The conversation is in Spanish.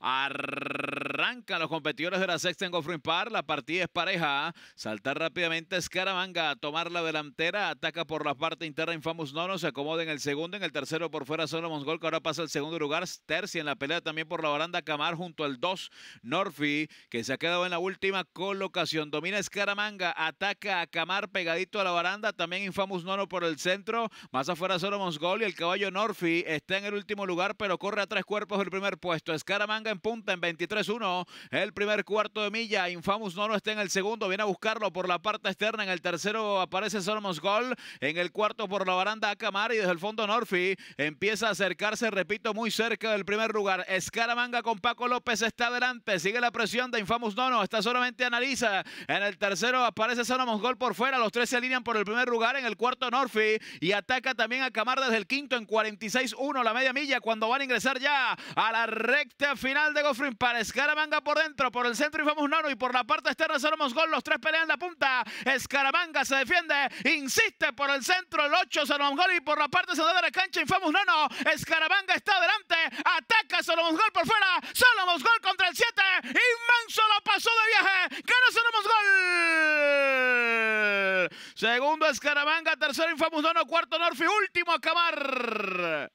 Arr Arrancan los competidores de la sexta en Goffrin Par. La partida es pareja. Saltar rápidamente Escaramanga a tomar la delantera. Ataca por la parte interna Infamous Nono. Se acomoda en el segundo. En el tercero por fuera Solomon's Gol, que ahora pasa al segundo lugar. Terci en la pelea también por la baranda Camar junto al 2 Norfi, que se ha quedado en la última colocación. Domina Escaramanga. Ataca a Camar pegadito a la baranda. También Infamous Nono por el centro. Más afuera Solomon's Gol y el caballo Norfi está en el último lugar, pero corre a tres cuerpos del primer puesto. Escaramanga en punta en 23-1. El primer cuarto de milla. Infamous Nono está en el segundo. Viene a buscarlo por la parte externa. En el tercero aparece Solomons Gol. En el cuarto por la baranda a y Desde el fondo Norfi empieza a acercarse, repito, muy cerca del primer lugar. Escaramanga con Paco López está adelante. Sigue la presión de Infamous Nono. Está solamente analiza. En el tercero aparece Solomons Gol por fuera. Los tres se alinean por el primer lugar. En el cuarto Norfi. Y ataca también a Camar desde el quinto en 46-1 la media milla. Cuando van a ingresar ya a la recta final de Goffrin para Escaramanga por dentro, por el centro y vamos Nano y por la parte externa Salomos Gol, los tres pelean la punta. Escaramanga se defiende, insiste por el centro, el 8 Salomos Gol y por la parte central de la cancha Infamous Nano. Escaramanga está adelante, ataca Salomos Gol por fuera, Salomos Gol contra el 7, inmenso lo pasó de viaje, gana Salomos Gol. Segundo Escaramanga, tercero Infamous Nano, cuarto Norfi, último acabar